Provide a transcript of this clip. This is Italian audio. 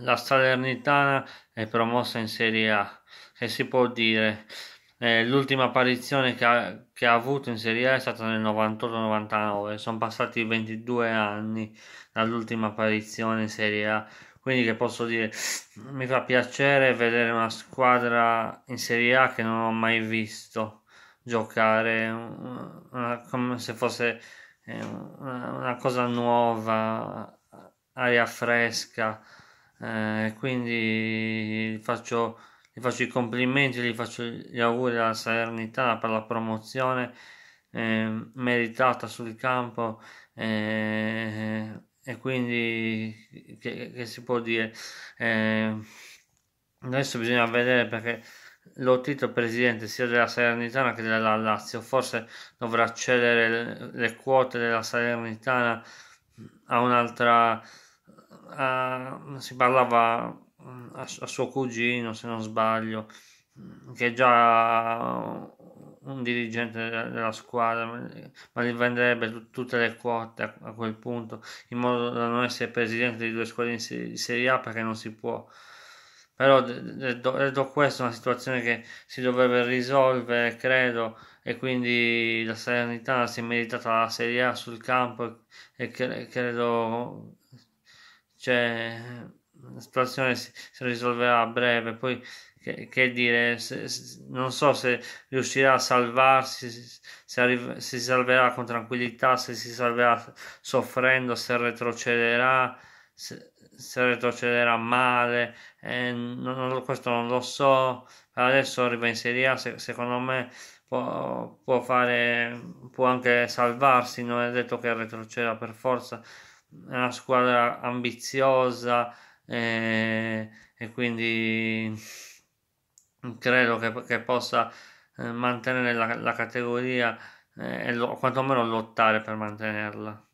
la Salernitana è promossa in Serie A, che si può dire. Eh, l'ultima apparizione che ha, che ha, avuto in Serie A è stata nel 98-99, sono passati 22 anni dall'ultima apparizione in Serie A, quindi che posso dire, mi fa piacere vedere una squadra in Serie A che non ho mai visto giocare, una, come se fosse eh, una, una cosa nuova, aria fresca eh, quindi faccio, gli faccio i complimenti, gli faccio gli auguri alla Salernitana per la promozione eh, meritata sul campo eh, e quindi che, che, si può dire eh, adesso bisogna vedere perché l'ho Lottito presidente sia della Salernitana che della Lazio forse dovrà cedere le, le quote della Salernitana a un'altra uh, si parlava mm, a, a, suo cugino, se non sbaglio, mm, che è già un dirigente della squadra, ma gli venderebbe t- tutte le quote a, a, quel punto, in modo da non essere presidente di due squadre di Serie A perché non si può però detto questo è una situazione che si dovrebbe risolvere credo e quindi la Serenità si è meritata la Serie A sul campo e credo cioè la situazione si, si risolverà a breve, poi che, che dire, se, se, non so se riuscirà a salvarsi, se, se arri- si salverà con tranquillità, se si salverà soffrendo, se retrocederà, se, retrocederà male, eh, non, non, questo non lo so, adesso arriva in Serie A, secondo me può, può, fare, può anche salvarsi, non è detto che retroceda per forza è una squadra ambiziosa eh, e quindi credo che, che possa eh, mantenere la, la categoria eh, e lo, quantomeno lottare per mantenerla.